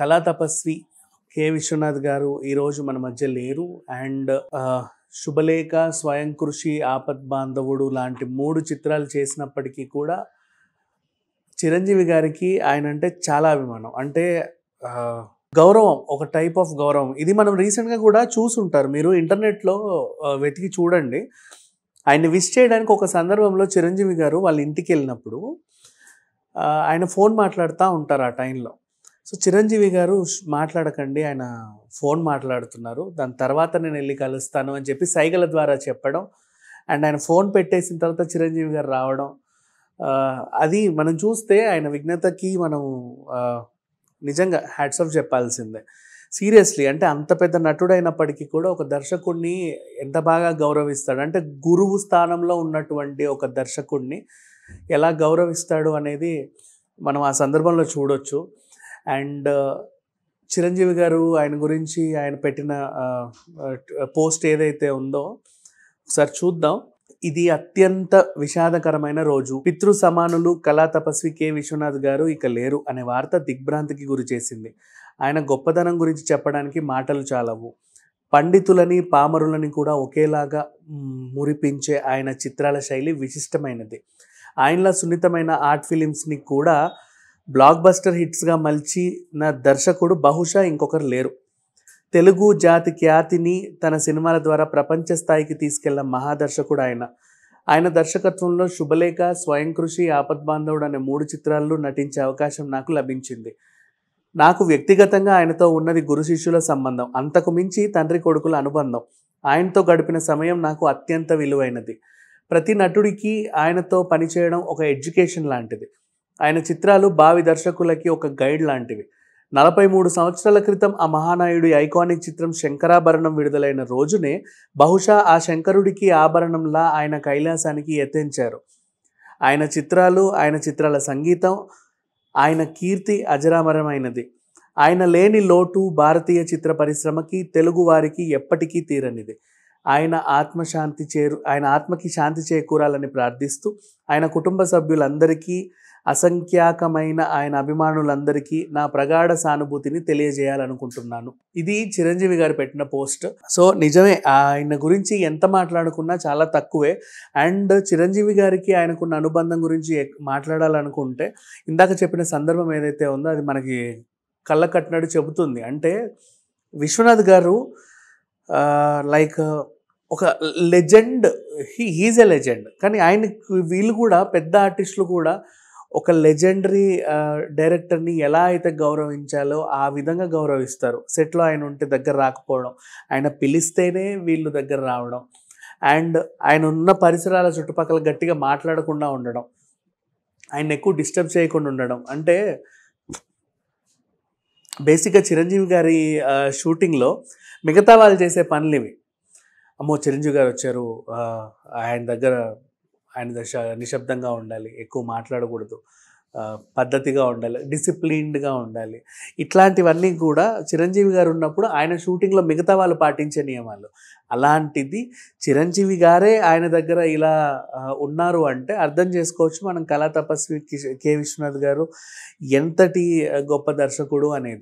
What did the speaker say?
కళా తపస్వి కె విశ్వనాథ్ గారు ఈరోజు మన మధ్య లేరు అండ్ శుభలేఖ స్వయం కృషి ఆపద్ బాంధవుడు లాంటి మూడు చిత్రాలు చేసినప్పటికీ కూడా చిరంజీవి గారికి ఆయన అంటే చాలా అభిమానం అంటే గౌరవం ఒక టైప్ ఆఫ్ గౌరవం ఇది మనం రీసెంట్గా కూడా చూసుంటారు మీరు ఇంటర్నెట్లో వెతికి చూడండి ఆయన విష్ చేయడానికి ఒక సందర్భంలో చిరంజీవి గారు వాళ్ళ ఇంటికి వెళ్ళినప్పుడు ఆయన ఫోన్ మాట్లాడుతూ ఉంటారు ఆ టైంలో సో చిరంజీవి గారు మాట్లాడకండి ఆయన ఫోన్ మాట్లాడుతున్నారు దాని తర్వాత నేను వెళ్ళి కలుస్తాను అని చెప్పి సైగల ద్వారా చెప్పడం అండ్ ఆయన ఫోన్ పెట్టేసిన తర్వాత చిరంజీవి గారు రావడం అది మనం చూస్తే ఆయన విఘ్నతకి మనం నిజంగా హ్యాట్స్ ఆఫ్ చెప్పాల్సిందే సీరియస్లీ అంటే అంత పెద్ద నటుడైనప్పటికీ కూడా ఒక దర్శకుడిని ఎంత బాగా గౌరవిస్తాడు అంటే గురువు స్థానంలో ఉన్నటువంటి ఒక దర్శకుడిని ఎలా గౌరవిస్తాడు అనేది మనం ఆ సందర్భంలో చూడొచ్చు అండ్ చిరంజీవి గారు ఆయన గురించి ఆయన పెట్టిన పోస్ట్ ఏదైతే ఉందో ఒకసారి చూద్దాం ఇది అత్యంత విషాదకరమైన రోజు పితృ సమానులు కళా తపస్వి కె విశ్వనాథ్ గారు ఇక లేరు అనే వార్త దిగ్భ్రాంతికి గురి చేసింది ఆయన గొప్పతనం గురించి చెప్పడానికి మాటలు చాలవు పండితులని పామరులని కూడా ఒకేలాగా మురిపించే ఆయన చిత్రాల శైలి విశిష్టమైనది ఆయనలా సున్నితమైన ఆర్ట్ ఫిలిమ్స్ని కూడా బ్లాక్ బస్టర్ హిట్స్గా మలిచిన దర్శకుడు బహుశా ఇంకొకరు లేరు తెలుగు జాతి ఖ్యాతిని తన సినిమాల ద్వారా ప్రపంచ స్థాయికి తీసుకెళ్ల మహాదర్శకుడు ఆయన ఆయన దర్శకత్వంలో శుభలేఖ స్వయం కృషి బాంధవుడు అనే మూడు చిత్రాల్లో నటించే అవకాశం నాకు లభించింది నాకు వ్యక్తిగతంగా ఆయనతో ఉన్నది గురు శిష్యుల సంబంధం అంతకు మించి తండ్రి కొడుకుల అనుబంధం ఆయనతో గడిపిన సమయం నాకు అత్యంత విలువైనది ప్రతి నటుడికి ఆయనతో పనిచేయడం ఒక ఎడ్యుకేషన్ లాంటిది ఆయన చిత్రాలు భావి దర్శకులకి ఒక గైడ్ లాంటివి నలభై మూడు సంవత్సరాల క్రితం ఆ మహానాయుడి ఐకానిక్ చిత్రం శంకరాభరణం విడుదలైన రోజునే బహుశా ఆ శంకరుడికి ఆభరణంలా ఆయన కైలాసానికి ఎత్తించారు ఆయన చిత్రాలు ఆయన చిత్రాల సంగీతం ఆయన కీర్తి అజరామరమైనది ఆయన లేని లోటు భారతీయ చిత్ర పరిశ్రమకి తెలుగు వారికి ఎప్పటికీ తీరనిది ఆయన ఆత్మశాంతి చేరు ఆయన ఆత్మకి శాంతి చేకూరాలని ప్రార్థిస్తూ ఆయన కుటుంబ సభ్యులందరికీ అసంఖ్యాకమైన ఆయన అభిమానులందరికీ నా ప్రగాఢ సానుభూతిని తెలియజేయాలనుకుంటున్నాను ఇది చిరంజీవి గారు పెట్టిన పోస్ట్ సో నిజమే ఆయన గురించి ఎంత మాట్లాడుకున్నా చాలా తక్కువే అండ్ చిరంజీవి గారికి ఆయనకున్న అనుబంధం గురించి మాట్లాడాలనుకుంటే ఇందాక చెప్పిన సందర్భం ఏదైతే ఉందో అది మనకి కళ్ళ కట్టినట్టు చెబుతుంది అంటే విశ్వనాథ్ గారు లైక్ ఒక legend he he's a legend కానీ ఆయనకు వీళ్ళు కూడా పెద్ద ఆర్టిస్టులు కూడా ఒక లెజెండరీ డైరెక్టర్ని ఎలా అయితే గౌరవించాలో ఆ విధంగా గౌరవిస్తారు సెట్లో ఆయన ఉంటే దగ్గర రాకపోవడం ఆయన పిలిస్తేనే వీళ్ళు దగ్గర రావడం అండ్ ఆయన ఉన్న పరిసరాల చుట్టుపక్కల గట్టిగా మాట్లాడకుండా ఉండడం ఆయన ఎక్కువ డిస్టర్బ్ చేయకుండా ఉండడం అంటే బేసిక్గా చిరంజీవి గారి షూటింగ్లో మిగతా వాళ్ళు చేసే పనులు ఇవి అమ్మో చిరంజీవి గారు వచ్చారు ఆయన దగ్గర ఆయన దశ నిశ్శబ్దంగా ఉండాలి ఎక్కువ మాట్లాడకూడదు పద్ధతిగా ఉండాలి డిసిప్లిన్డ్గా ఉండాలి ఇట్లాంటివన్నీ కూడా చిరంజీవి గారు ఉన్నప్పుడు ఆయన షూటింగ్లో మిగతా వాళ్ళు పాటించే నియమాలు అలాంటిది చిరంజీవి గారే ఆయన దగ్గర ఇలా ఉన్నారు అంటే అర్థం చేసుకోవచ్చు మనం కళా తపస్వి కే విశ్వనాథ్ గారు ఎంతటి గొప్ప దర్శకుడు అనేది